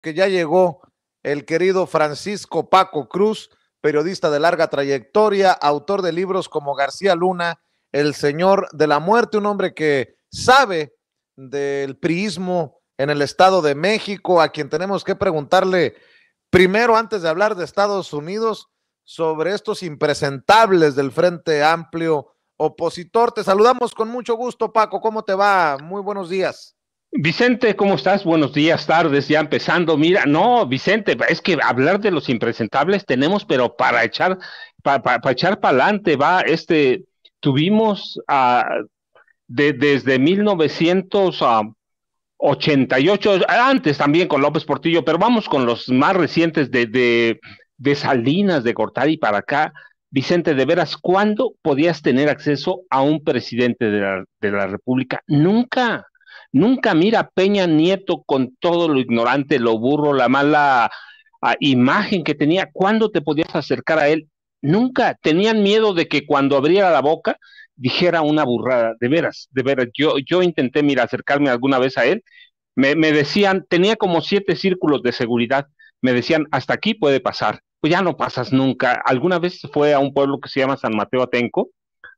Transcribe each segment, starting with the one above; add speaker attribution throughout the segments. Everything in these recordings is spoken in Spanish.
Speaker 1: que ya llegó el querido Francisco Paco Cruz, periodista de larga trayectoria, autor de libros como García Luna, El Señor de la Muerte, un hombre que sabe del priismo en el Estado de México, a quien tenemos que preguntarle primero antes de hablar de Estados Unidos sobre estos impresentables del Frente Amplio opositor. Te saludamos con mucho gusto, Paco. ¿Cómo te va? Muy buenos días.
Speaker 2: Vicente, ¿cómo estás? Buenos días, tardes, ya empezando. Mira, no, Vicente, es que hablar de los impresentables tenemos, pero para echar, para echar para adelante, va, este, tuvimos a ah, de, desde 1988, ah, antes también con López Portillo, pero vamos con los más recientes de, de, de Salinas, de para acá. Vicente, de veras, ¿cuándo podías tener acceso a un presidente de la, de la República? Nunca Nunca mira Peña Nieto con todo lo ignorante, lo burro, la mala imagen que tenía. ¿Cuándo te podías acercar a él? Nunca. Tenían miedo de que cuando abriera la boca dijera una burrada. De veras, de veras. Yo, yo intenté, mira, acercarme alguna vez a él. Me, me decían, tenía como siete círculos de seguridad. Me decían, hasta aquí puede pasar. Pues ya no pasas nunca. Alguna vez fue a un pueblo que se llama San Mateo Atenco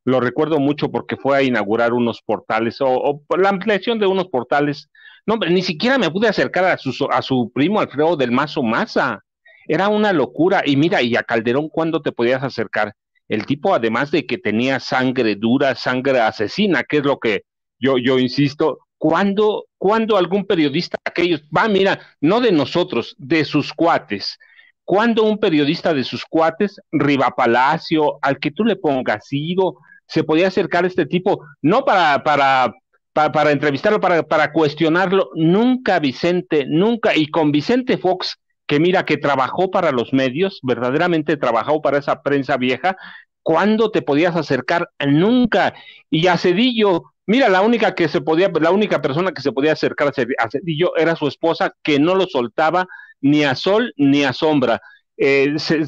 Speaker 2: lo recuerdo mucho porque fue a inaugurar unos portales o, la ampliación de unos portales. No, ni siquiera me pude acercar a su, a su primo Alfredo del Mazo Maza. Era una locura. Y mira, y a Calderón, ¿cuándo te podías acercar? El tipo, además de que tenía sangre dura, sangre asesina, que es lo que yo, yo insisto, cuando, cuando algún periodista, aquellos, va, mira, no de nosotros, de sus cuates, cuando un periodista de sus cuates, Riva Palacio, al que tú le pongas ido se podía acercar este tipo, no para, para, para, entrevistarlo, para, cuestionarlo, nunca Vicente, nunca, y con Vicente Fox, que mira, que trabajó para los medios, verdaderamente trabajó para esa prensa vieja, ¿cuándo te podías acercar? Nunca. Y a Cedillo, mira, la única que se podía, la única persona que se podía acercar a Cedillo era su esposa, que no lo soltaba ni a sol ni a sombra. Eh, se,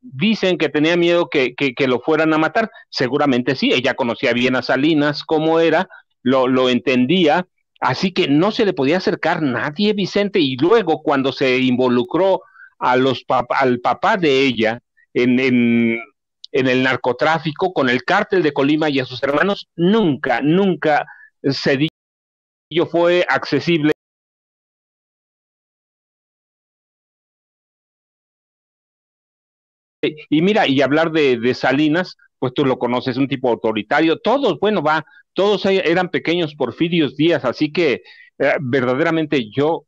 Speaker 2: dicen que tenía miedo que, lo fueran a matar. Seguramente sí, ella conocía bien a Salinas, cómo era, lo, entendía, así que no se le podía acercar nadie, Vicente. Y luego, cuando se involucró a los al papá de ella en, en, en el narcotráfico, con el cártel de Colima y a sus hermanos, nunca, nunca se dio fue accesible Eh, y mira, y hablar de, Salinas, pues tú lo conoces, un tipo autoritario, todos, bueno, va, todos eran pequeños Porfirios Díaz, así que eh, verdaderamente yo,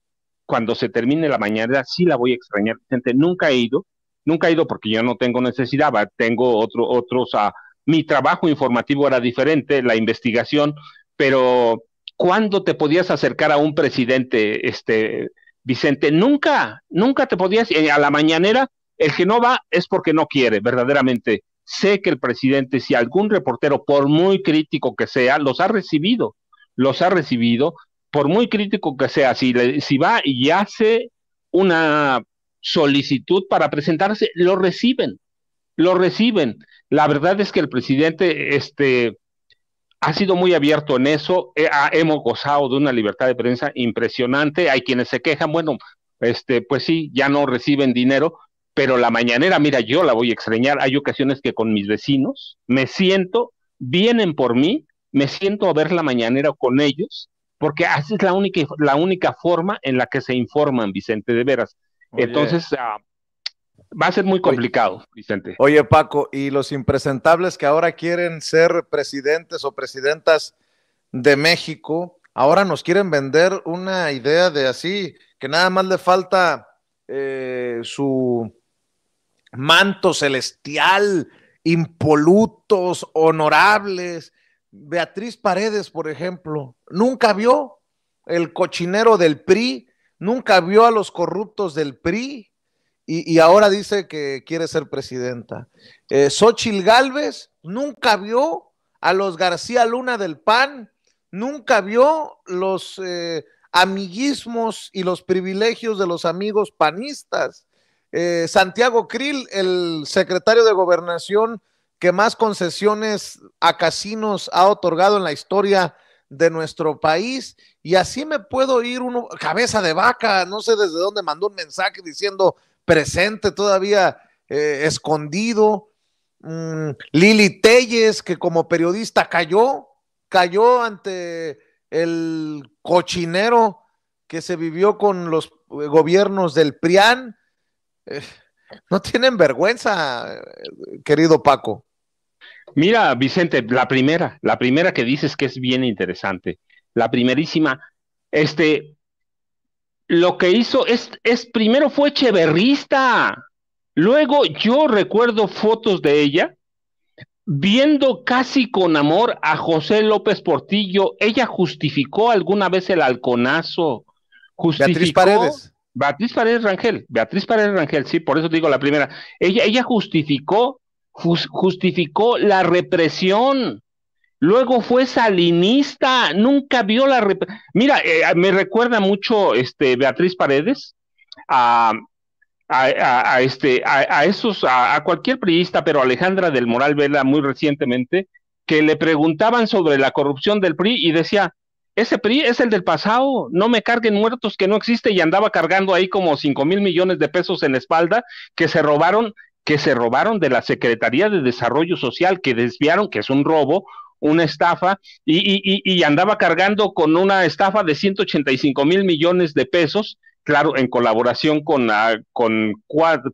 Speaker 2: cuando se termine la mañana, sí la voy a extrañar, gente, nunca he ido, nunca he ido porque yo no tengo necesidad, va, tengo otro, otros, a, ah, mi trabajo informativo era diferente, la investigación, pero ¿cuándo te podías acercar a un presidente, este, Vicente? Nunca, nunca te podías, eh, a la mañanera, el que no va es porque no quiere, verdaderamente. Sé que el presidente, si algún reportero, por muy crítico que sea, los ha recibido, los ha recibido, por muy crítico que sea, si, va y hace una solicitud para presentarse, lo reciben, lo reciben. La verdad es que el presidente este, ha sido muy abierto en eso, eh, hemos gozado de una libertad de prensa impresionante, hay quienes se quejan, bueno, este, pues sí, ya no reciben dinero, pero la mañanera, mira, yo la voy a extrañar. Hay ocasiones que con mis vecinos me siento, vienen por mí, me siento a ver la mañanera con ellos, porque así es la única, la única forma en la que se informan, Vicente, de veras. Entonces, ah, va a ser muy complicado, Vicente. Oye, Paco, ¿y
Speaker 1: los impresentables que ahora quieren ser presidentes o presidentas de México, ahora nos quieren vender una idea de así, que nada más le falta eh, su manto celestial, impolutos, honorables. Beatriz Paredes, por ejemplo, nunca vio el cochinero del PRI, nunca vio a los corruptos del PRI y, ahora dice que quiere ser presidenta. Eh, Xochil Gálvez nunca vio a los García Luna del PAN, nunca vio los eh, amiguismos y los privilegios de los amigos panistas. Eh, Santiago Krill, el secretario de Gobernación que más concesiones a casinos ha otorgado en la historia de nuestro país. Y así me puedo ir uno, cabeza de vaca, no sé desde dónde mandó un mensaje diciendo presente todavía eh, escondido. Mm, Lili Telles, que como periodista cayó, cayó ante el cochinero que se vivió con los eh, gobiernos del PRIAN no tienen vergüenza, querido
Speaker 2: Paco. Mira, Vicente, la primera, la primera que dices que es bien interesante. La primerísima, este, lo que hizo es, es primero fue echeverrista. Luego yo recuerdo fotos de ella viendo casi con amor a José López Portillo. Ella justificó alguna vez el halconazo. Justificó, Paredes. Beatriz Paredes Rangel, Beatriz Paredes Rangel, sí, por eso te digo la primera. Ella, ella justificó, justificó la represión. Luego fue salinista, nunca vio la represión. Mira, eh, me recuerda mucho este Beatriz Paredes a, este, a, esos, a, cualquier priista, pero Alejandra del Moral Vela muy recientemente, que le preguntaban sobre la corrupción del PRI y decía, ese PRI es el del pasado, no me carguen muertos que no existe y andaba cargando ahí como 5 mil millones de pesos en la espalda que se robaron, que se robaron de la Secretaría de Desarrollo Social, que desviaron, que es un robo, una estafa, y, andaba cargando con una estafa de 185 mil millones de pesos, claro, en colaboración con, ah, con,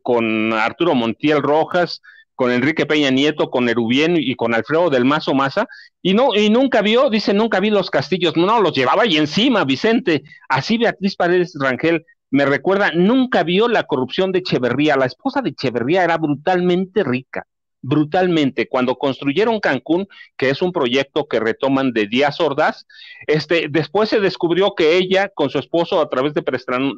Speaker 2: con Arturo Montiel Rojas, con Enrique Peña Nieto, con Erubien y con Alfredo del Mazo Maza, y no, y nunca vio, dice, nunca vi los castillos, no, los llevaba ahí encima, Vicente, así Beatriz Paredes Rangel me recuerda, nunca vio la corrupción de Echeverría, la esposa de Echeverría era brutalmente rica, brutalmente. Cuando construyeron Cancún, que es un proyecto que retoman de Díaz Ordaz, este, después se descubrió que ella, con su esposo, a través de,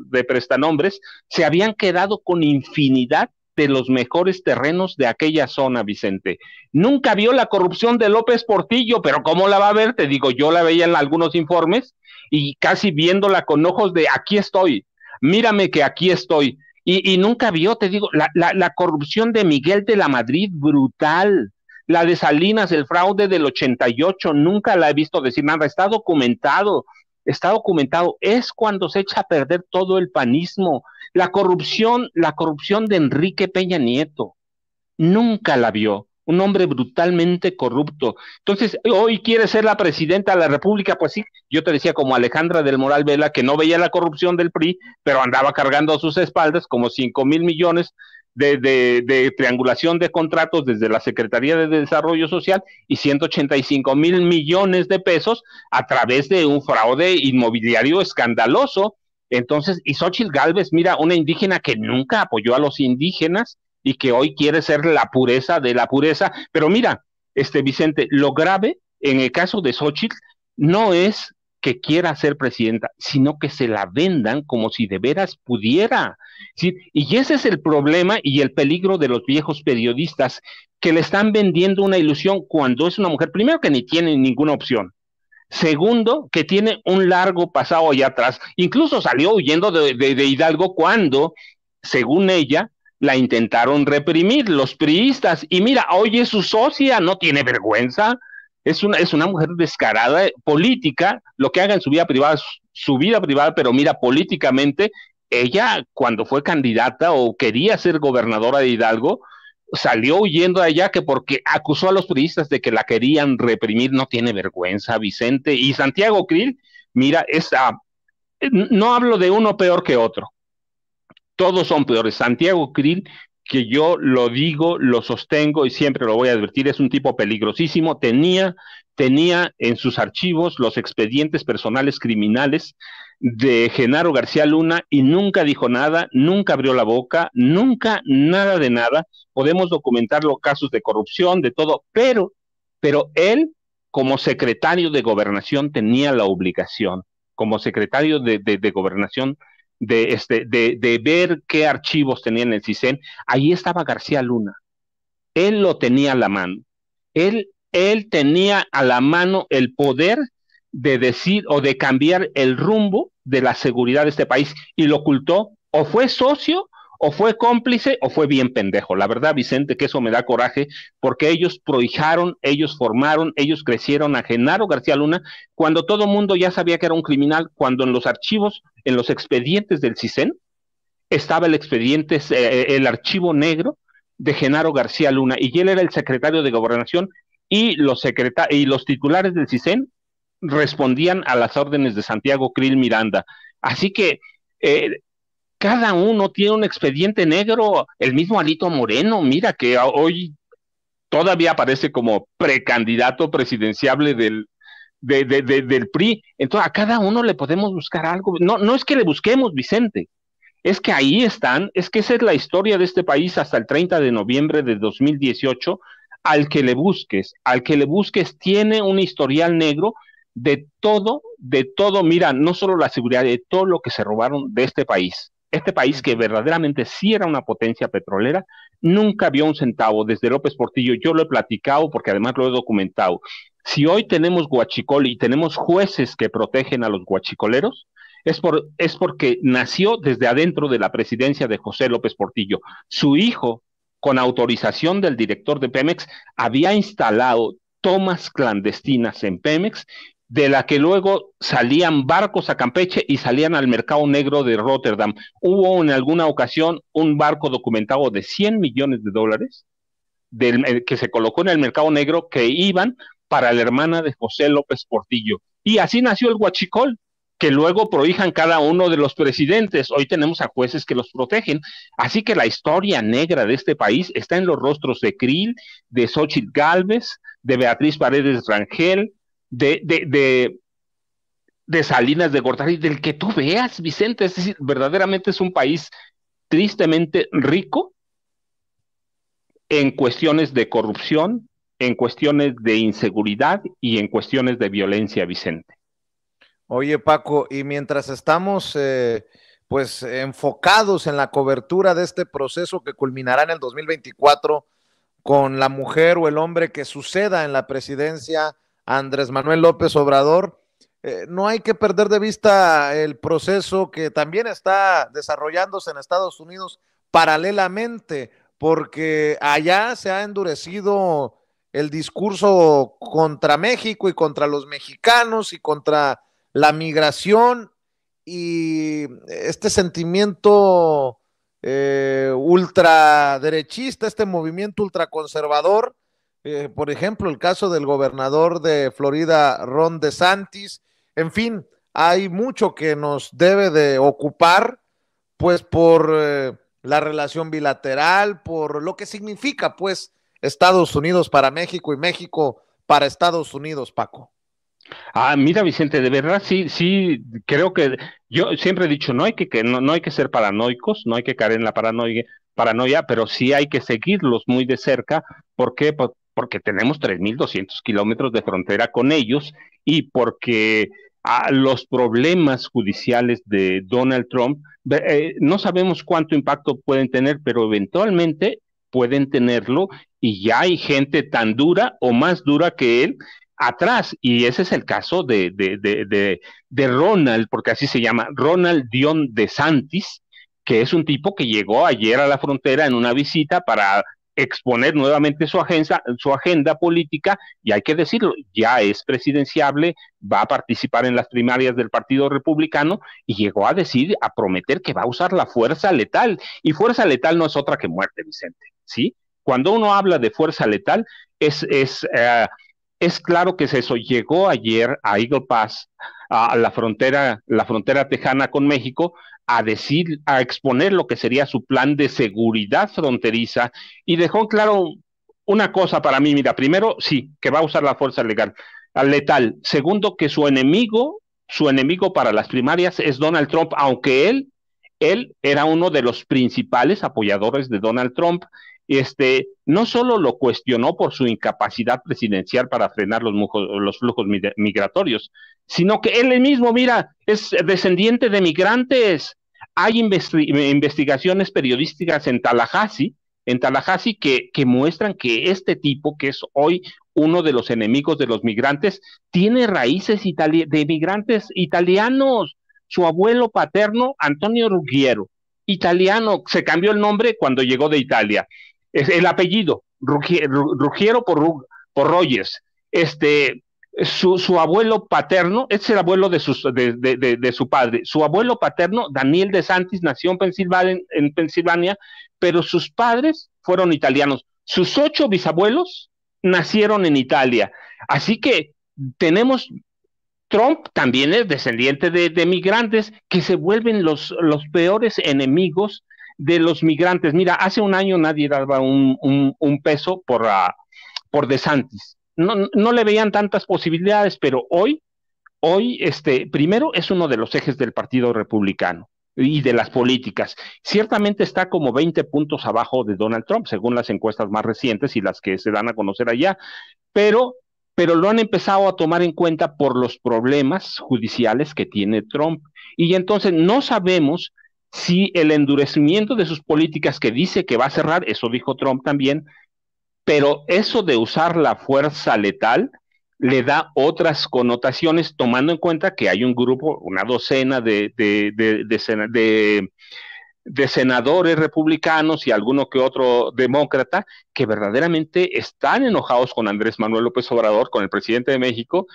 Speaker 2: de prestanombres, se habían quedado con infinidad de los mejores terrenos de aquella zona, Vicente. Nunca vio la corrupción de López Portillo, pero ¿cómo la va a ver? Te digo, yo la veía en algunos informes y casi viéndola con ojos de aquí estoy, mírame que aquí estoy. Y, nunca vio, te digo, la, la corrupción de Miguel de la Madrid, brutal. La de Salinas, el fraude del 88, nunca la he visto decir nada, está documentado está documentado, es cuando se echa a perder todo el panismo. La corrupción, la corrupción de Enrique Peña Nieto, nunca la vio. Un hombre brutalmente corrupto. Entonces, hoy quiere ser la presidenta de la República, pues sí, yo te decía como Alejandra del Moral Vela, que no veía la corrupción del PRI, pero andaba cargando a sus espaldas como cinco mil millones de, triangulación de contratos desde la Secretaría de Desarrollo Social y 185 mil millones de pesos a través de un fraude inmobiliario escandaloso. Entonces, y Xochitl Galvez, mira, una indígena que nunca apoyó a los indígenas y que hoy quiere ser la pureza de la pureza. Pero mira, este Vicente, lo grave en el caso de Xochitl no es que quiera ser presidenta, sino que se la vendan como si de veras pudiera. Y ese es el problema y el peligro de los viejos periodistas que le están vendiendo una ilusión cuando es una mujer, primero que ni tiene ninguna opción. Segundo, que tiene un largo pasado allá atrás. Incluso salió huyendo de, Hidalgo cuando, según ella, la intentaron reprimir los priistas. Y mira, hoy es su socia, no tiene vergüenza es una, es una mujer descarada, eh, política, lo que haga en su vida privada, su vida privada, pero mira, políticamente, ella cuando fue candidata o quería ser gobernadora de Hidalgo, salió huyendo de allá que porque acusó a los turistas de que la querían reprimir, no tiene vergüenza, Vicente. Y Santiago Krill, mira, esa, ah, no hablo de uno peor que otro, todos son peores. Santiago Krill que yo lo digo, lo sostengo y siempre lo voy a advertir, es un tipo peligrosísimo, tenía, tenía en sus archivos los expedientes personales criminales de Genaro García Luna y nunca dijo nada, nunca abrió la boca, nunca nada de nada. Podemos documentar los casos de corrupción, de todo, pero, pero él como secretario de gobernación tenía la obligación, como secretario de, de gobernación de, este, de, ver qué archivos tenían en el CISEN, ahí estaba García Luna. Él lo tenía a la mano. Él, él tenía a la mano el poder de decir o de cambiar el rumbo de la seguridad de este país y lo ocultó o fue socio o fue cómplice o fue bien pendejo. La verdad, Vicente, que eso me da coraje, porque ellos prohijaron, ellos formaron, ellos crecieron a Genaro García Luna, cuando todo el mundo ya sabía que era un criminal, cuando en los archivos, en los expedientes del CISEN, estaba el expediente, eh, eh, el archivo negro de Genaro García Luna, y él era el secretario de Gobernación, y los, y los titulares del CISEN respondían a las órdenes de Santiago Krill Miranda. Así que eh, cada uno tiene un expediente negro. El mismo Alito Moreno, mira que hoy todavía aparece como precandidato presidenciable del, del PRI. Entonces, a cada uno le podemos buscar algo. No, no es que le busquemos, Vicente. Es que ahí están, es que esa es la historia de este país hasta el 30 de noviembre de 2018. Al que le busques, al que le busques tiene un historial negro de todo, de todo. Mira, no solo la seguridad, de todo lo que se robaron de este país este país que verdaderamente sí era una potencia petrolera, nunca vio un centavo desde López Portillo. Yo lo he platicado porque además lo he documentado. Si hoy tenemos guachicol y tenemos jueces que protegen a los guachicoleros, es, por, es porque nació desde adentro de la presidencia de José López Portillo. Su hijo, con autorización del director de Pemex, había instalado tomas clandestinas en Pemex de la que luego salían barcos a Campeche y salían al mercado negro de Rotterdam. Hubo en alguna ocasión un barco documentado de 100 millones de dólares eh, que se colocó en el mercado negro que iban para la hermana de José López Portillo. Y así nació el huachicol, que luego prohíjan cada uno de los presidentes. Hoy tenemos a jueces que los protegen. Así que la historia negra de este país está en los rostros de Krill, de Xochitl Galvez, de Beatriz Paredes Rangel, de, de, de, de Salinas, de Gortari, del que tú veas, Vicente. Es verdaderamente es un país tristemente rico en cuestiones de corrupción, en cuestiones de inseguridad y en cuestiones de violencia, Vicente.
Speaker 1: Oye, Paco, y mientras estamos... Eh, pues enfocados en la cobertura de este proceso que culminará en el 2024 con la mujer o el hombre que suceda en la presidencia Andrés Manuel López Obrador. Eh, no hay que perder de vista el proceso que también está desarrollándose en Estados Unidos paralelamente, porque allá se ha endurecido el discurso contra México y contra los mexicanos y contra la migración y este sentimiento eh, ultraderechista, este movimiento ultraconservador eh, por ejemplo, el caso del gobernador de Florida, Ron DeSantis. En fin, hay mucho que nos debe de ocupar, pues por eh, la relación bilateral, por lo que significa, pues, Estados Unidos para México y México para Estados Unidos, Paco.
Speaker 2: Ah, mira, Vicente, de verdad sí, sí, creo que yo siempre he dicho, no hay que, no, hay que ser paranoicos, no hay que caer en la paranoia, paranoia, pero sí hay que seguirlos muy de cerca. porque qué? porque tenemos 3.200 kilómetros de frontera con ellos y porque a ah, los problemas judiciales de Donald Trump, eh, no sabemos cuánto impacto pueden tener, pero eventualmente pueden tenerlo y ya hay gente tan dura o más dura que él atrás. Y ese es el caso de, de, de Ronald, porque así se llama, Ronald Dion de Santis, que es un tipo que llegó ayer a la frontera en una visita para exponer nuevamente su agenda, su agenda política y hay que decirlo, ya es presidenciable, va a participar en las primarias del Partido Republicano y llegó a decir, a prometer que va a usar la fuerza letal. Y fuerza letal no es otra que muerte, Vicente, ¿sí? Cuando uno habla de fuerza letal, es, es eh, es claro que se eso. Llegó ayer a Eagle Pass, a la frontera, la frontera tejana con México, a decir, a exponer lo que sería su plan de seguridad fronteriza y dejó claro una cosa para mí, mira, primero, sí, que va a usar la fuerza legal, ah, letal. Segundo, que su enemigo, su enemigo para las primarias es Donald Trump, aunque él, él era uno de los principales apoyadores de Donald Trump este, no solo lo cuestionó por su incapacidad presidencial para frenar los, los flujos migratorios, sino que él mismo, mira, es descendiente de migrantes. Hay investigaciones periodísticas en Tallahassee, en Tallahassee que, que muestran que este tipo, que es hoy uno de los enemigos de los migrantes, tiene raíces de migrantes italianos. Su abuelo paterno, Antonio Ruggiero, italiano, se cambió el nombre cuando llegó de Italia el apellido, Rugiero por, por Rogers. Este, su, abuelo paterno, es el abuelo de, sus, de, su padre, su abuelo paterno, Daniel de Santis, nació en Pensilvania, pero sus padres fueron italianos. Sus ocho bisabuelos nacieron en Italia. Así que tenemos, Trump también es descendiente de, migrantes que se vuelven los, los peores enemigos de los migrantes. Mira, hace un año nadie daba un, peso por, ah, por DeSantis. No, no le veían tantas posibilidades, pero hoy, hoy, este, primero es uno de los ejes del Partido Republicano y de las políticas. Ciertamente está como 20 puntos abajo de Donald Trump, según las encuestas más recientes y las que se dan a conocer allá, pero, pero lo han empezado a tomar en cuenta por los problemas judiciales que tiene Trump. Y entonces no sabemos si el endurecimiento de sus políticas que dice que va a cerrar, eso dijo Trump también, pero eso de usar la fuerza letal le da otras connotaciones tomando en cuenta que hay un grupo, una docena de, de, senadores republicanos y alguno que otro demócrata que verdaderamente están enojados con Andrés Manuel López Obrador, con el presidente de México,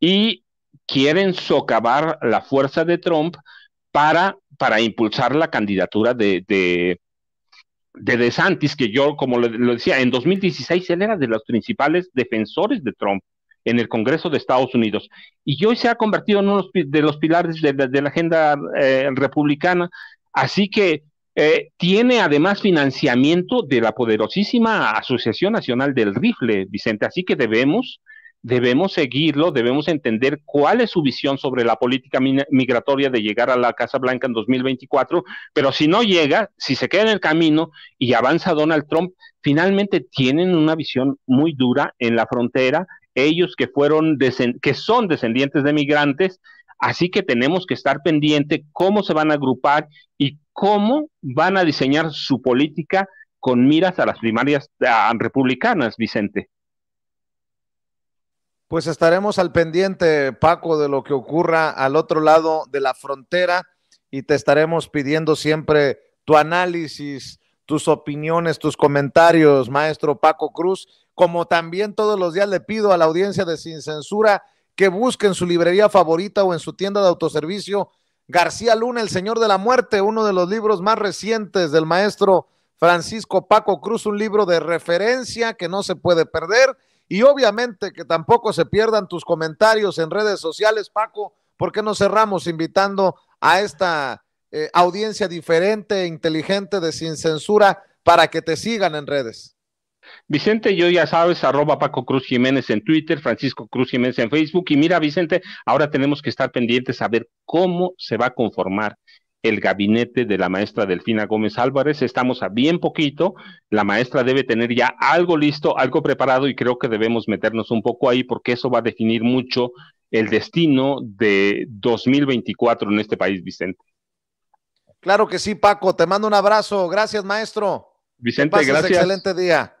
Speaker 2: y quieren socavar la fuerza de Trump para para impulsar la candidatura de, de, de DeSantis, que yo, como lo decía, en 2016 él era de los principales defensores de Trump en el Congreso de Estados Unidos. Y hoy se ha convertido en uno de los pilares de, la agenda eh, republicana. Así que eh, tiene además financiamiento de la poderosísima Asociación Nacional del Rifle, Vicente. Así que debemos debemos seguirlo, debemos entender cuál es su visión sobre la política migratoria de llegar a la Casa Blanca en 2024, pero si no llega, si se queda en el camino y avanza Donald Trump, finalmente tienen una visión muy dura en la frontera, ellos que fueron que son descendientes de migrantes, así que tenemos que estar pendiente cómo se van a agrupar y cómo van a diseñar su política con miras a las primarias republicanas, Vicente.
Speaker 1: Pues estaremos al pendiente, Paco, de lo que ocurra al otro lado de la frontera y te estaremos pidiendo siempre tu análisis, tus opiniones, tus comentarios, maestro Paco Cruz, como también todos los días le pido a la audiencia de Sin Censura que busque en su librería favorita o en su tienda de autoservicio García Luna, El Señor de la Muerte, uno de los libros más recientes del maestro Francisco Paco Cruz, un libro de referencia que no se puede perder y obviamente que tampoco se pierdan tus comentarios en redes sociales, Paco, porque nos cerramos invitando a esta eh, audiencia diferente, e inteligente, de sin censura, para que te sigan en redes.
Speaker 2: Vicente, yo ya sabes, arroba Paco Cruz Jiménez en Twitter, Francisco Cruz Jiménez en Facebook. Y mira, Vicente, ahora tenemos que estar pendientes a ver cómo se va a conformar el gabinete de la maestra Delfina Gómez Álvarez. Estamos a bien poquito. La maestra debe tener ya algo listo, algo preparado y creo que debemos meternos un poco ahí porque eso va a definir mucho el destino de 2024 en este país, Vicente.
Speaker 1: Claro que sí, Paco. Te mando un abrazo. Gracias, maestro.
Speaker 2: Vicente, gracias. Excelente
Speaker 1: día.